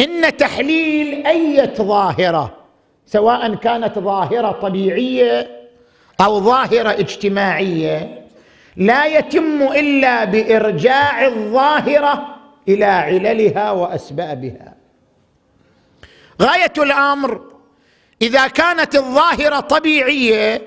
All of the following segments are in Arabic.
ان تحليل اي ظاهره سواء كانت ظاهره طبيعيه او ظاهره اجتماعيه لا يتم الا بارجاع الظاهره الى عللها واسبابها غايه الامر اذا كانت الظاهره طبيعيه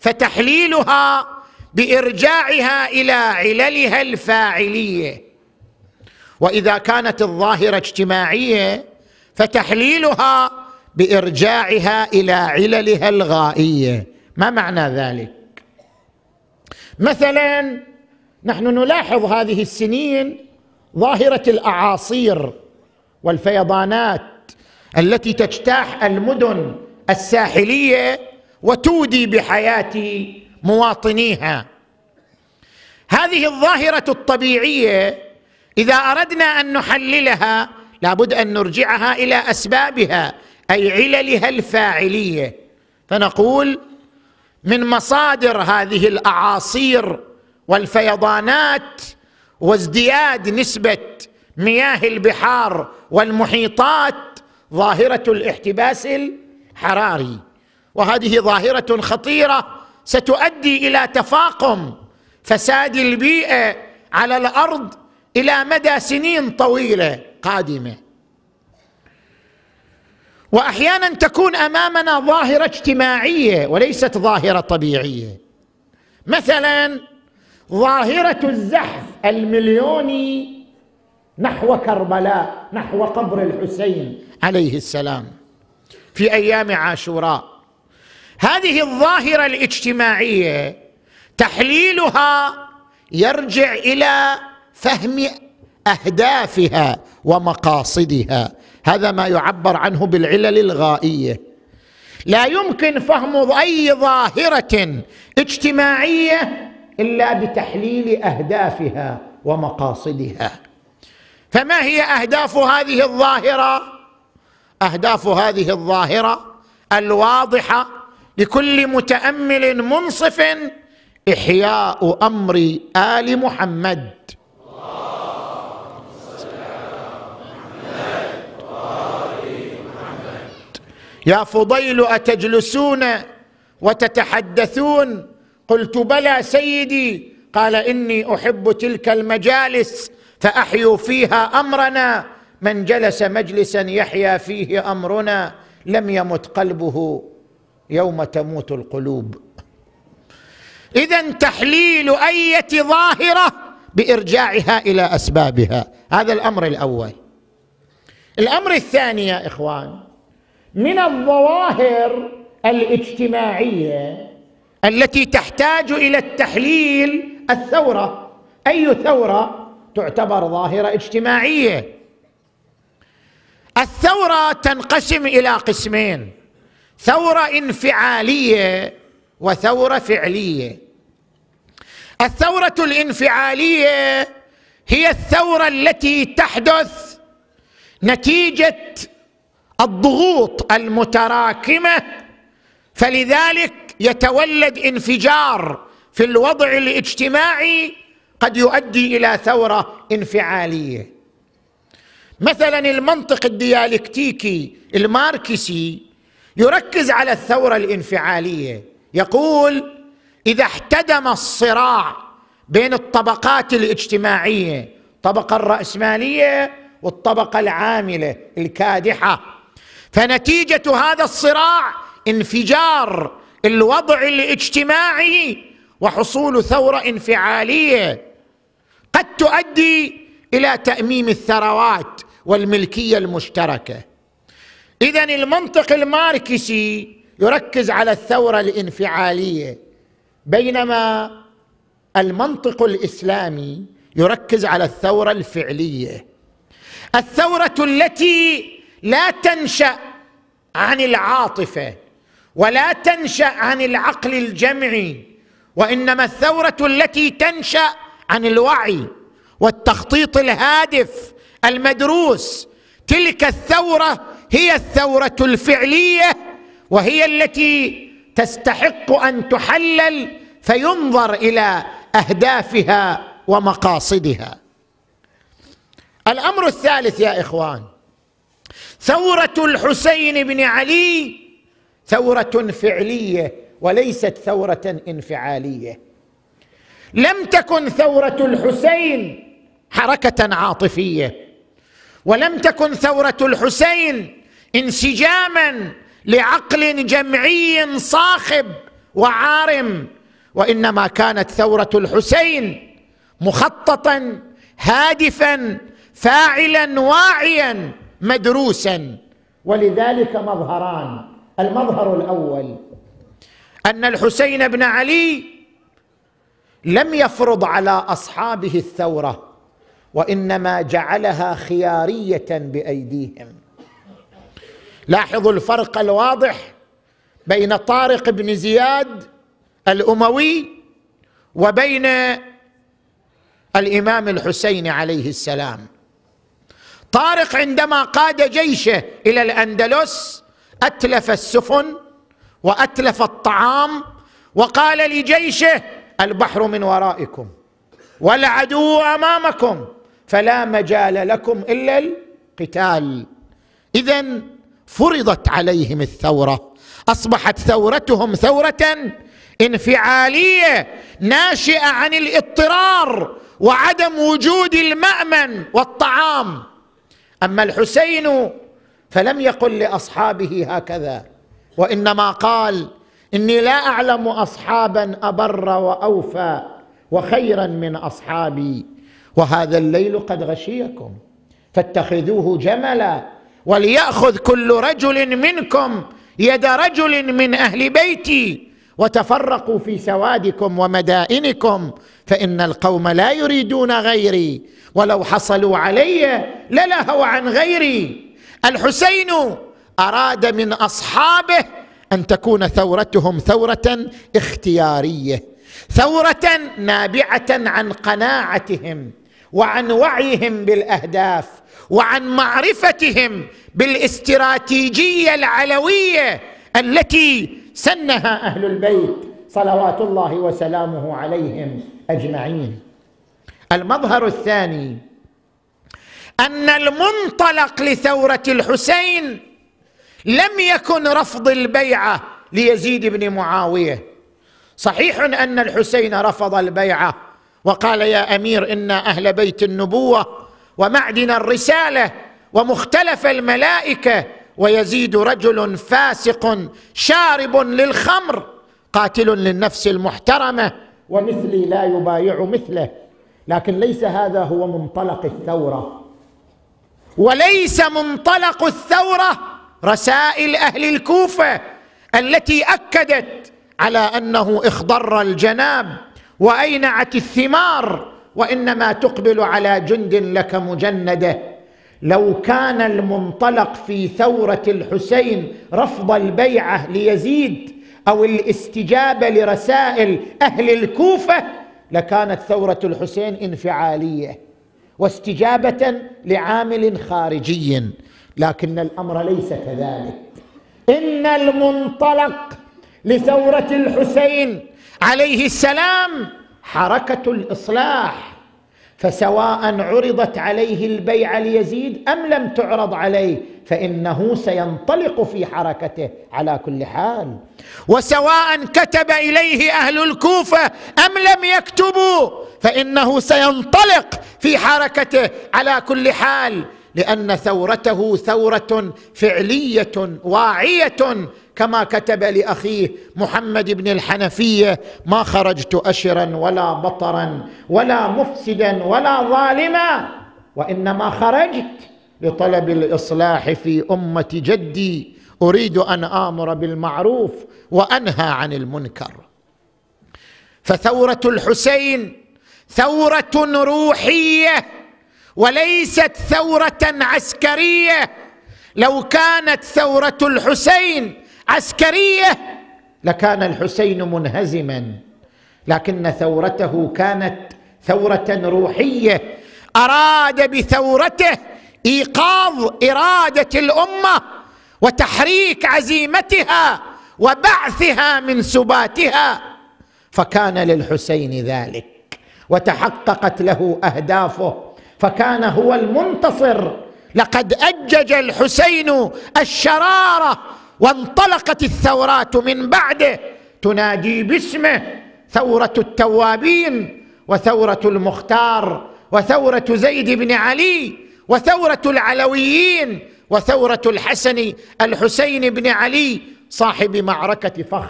فتحليلها بارجاعها الى عللها الفاعليه واذا كانت الظاهره اجتماعيه فتحليلها بارجاعها الى عللها الغائيه ما معنى ذلك مثلا نحن نلاحظ هذه السنين ظاهره الاعاصير والفيضانات التي تجتاح المدن الساحليه وتودي بحياه مواطنيها هذه الظاهره الطبيعيه اذا اردنا ان نحللها لابد ان نرجعها الى اسبابها اي عللها الفاعليه فنقول من مصادر هذه الاعاصير والفيضانات وازدياد نسبه مياه البحار والمحيطات ظاهره الاحتباس الحراري وهذه ظاهره خطيره ستؤدي الى تفاقم فساد البيئه على الارض الى مدى سنين طويله قادمه واحيانا تكون امامنا ظاهره اجتماعيه وليست ظاهره طبيعيه مثلا ظاهره الزحف المليوني نحو كربلاء نحو قبر الحسين عليه السلام في ايام عاشوراء هذه الظاهره الاجتماعيه تحليلها يرجع الى فهم اهدافها ومقاصدها هذا ما يعبر عنه بالعلل الغائيه لا يمكن فهم اي ظاهره اجتماعيه الا بتحليل اهدافها ومقاصدها فما هي اهداف هذه الظاهره اهداف هذه الظاهره الواضحه لكل متامل منصف احياء امر ال محمد يا فضيل اتجلسون وتتحدثون قلت بلى سيدي قال اني احب تلك المجالس فاحيوا فيها امرنا من جلس مجلسا يحيا فيه امرنا لم يمت قلبه يوم تموت القلوب اذا تحليل ايه ظاهره بارجاعها الى اسبابها هذا الامر الاول الامر الثاني يا اخوان من الظواهر الاجتماعيه التي تحتاج الى التحليل الثوره اي ثوره تعتبر ظاهره اجتماعيه الثوره تنقسم الى قسمين ثوره انفعاليه وثوره فعليه الثوره الانفعاليه هي الثوره التي تحدث نتيجه الضغوط المتراكمه فلذلك يتولد انفجار في الوضع الاجتماعي قد يؤدي الى ثوره انفعاليه مثلا المنطق الديالكتيكي الماركسي يركز على الثوره الانفعاليه يقول اذا احتدم الصراع بين الطبقات الاجتماعيه الطبقه الراسماليه والطبقه العامله الكادحه فنتيجه هذا الصراع انفجار الوضع الاجتماعي وحصول ثوره انفعاليه قد تؤدي الى تاميم الثروات والملكيه المشتركه اذا المنطق الماركسي يركز على الثوره الانفعاليه بينما المنطق الاسلامي يركز على الثوره الفعليه الثوره التي لا تنشا عن العاطفه ولا تنشا عن العقل الجمعي وانما الثوره التي تنشا عن الوعي والتخطيط الهادف المدروس تلك الثوره هي الثوره الفعليه وهي التي تستحق ان تحلل فينظر الى اهدافها ومقاصدها الامر الثالث يا اخوان ثوره الحسين بن علي ثوره فعليه وليست ثوره انفعاليه لم تكن ثوره الحسين حركه عاطفيه ولم تكن ثوره الحسين انسجاما لعقل جمعي صاخب وعارم وانما كانت ثوره الحسين مخططا هادفا فاعلا واعيا مدروسا ولذلك مظهران المظهر الاول ان الحسين بن علي لم يفرض على اصحابه الثوره وانما جعلها خياريه بايديهم لاحظوا الفرق الواضح بين طارق بن زياد الاموي وبين الامام الحسين عليه السلام طارق عندما قاد جيشه الى الاندلس اتلف السفن واتلف الطعام وقال لجيشه البحر من ورائكم والعدو امامكم فلا مجال لكم الا القتال اذا فرضت عليهم الثوره اصبحت ثورتهم ثوره انفعاليه ناشئه عن الاضطرار وعدم وجود المامن والطعام اما الحسين فلم يقل لاصحابه هكذا وانما قال اني لا اعلم اصحابا ابر واوفى وخيرا من اصحابي وهذا الليل قد غشيكم فاتخذوه جملا ولياخذ كل رجل منكم يد رجل من اهل بيتي وتفرقوا في سوادكم ومدائنكم فان القوم لا يريدون غيري ولو حصلوا علي للهوا عن غيري الحسين اراد من اصحابه ان تكون ثورتهم ثوره اختياريه ثوره نابعه عن قناعتهم وعن وعيهم بالاهداف وعن معرفتهم بالاستراتيجيه العلويه التي سنها اهل البيت صلوات الله وسلامه عليهم اجمعين المظهر الثاني ان المنطلق لثوره الحسين لم يكن رفض البيعه ليزيد بن معاويه صحيح ان الحسين رفض البيعه وقال يا امير انا اهل بيت النبوه ومعدن الرساله ومختلف الملائكه ويزيد رجل فاسق شارب للخمر قاتل للنفس المحترمه ومثلي لا يبايع مثله لكن ليس هذا هو منطلق الثوره وليس منطلق الثوره رسائل اهل الكوفه التي اكدت على انه اخضر الجناب واينعت الثمار وانما تقبل على جند لك مجنده لو كان المنطلق في ثوره الحسين رفض البيعه ليزيد او الاستجابه لرسائل اهل الكوفه لكانت ثوره الحسين انفعاليه واستجابه لعامل خارجي لكن الامر ليس كذلك ان المنطلق لثوره الحسين عليه السلام حركه الاصلاح فسواء عرضت عليه البيعه ليزيد ام لم تعرض عليه فانه سينطلق في حركته على كل حال وسواء كتب اليه اهل الكوفه ام لم يكتبوا فانه سينطلق في حركته على كل حال لان ثورته ثوره فعليه واعيه كما كتب لاخيه محمد بن الحنفيه ما خرجت اشرا ولا بطرا ولا مفسدا ولا ظالما وانما خرجت لطلب الاصلاح في امه جدي اريد ان امر بالمعروف وانهى عن المنكر فثوره الحسين ثوره روحيه وليست ثوره عسكريه لو كانت ثوره الحسين عسكريه لكان الحسين منهزما لكن ثورته كانت ثوره روحيه اراد بثورته ايقاظ اراده الامه وتحريك عزيمتها وبعثها من سباتها فكان للحسين ذلك وتحققت له اهدافه فكان هو المنتصر لقد اجج الحسين الشراره وانطلقت الثورات من بعده تنادي باسمه ثوره التوابين وثوره المختار وثوره زيد بن علي وثوره العلويين وثوره الحسن الحسين بن علي صاحب معركه فخ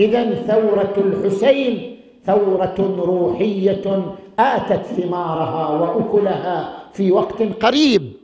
اذا ثوره الحسين ثوره روحيه اتت ثمارها واكلها في وقت قريب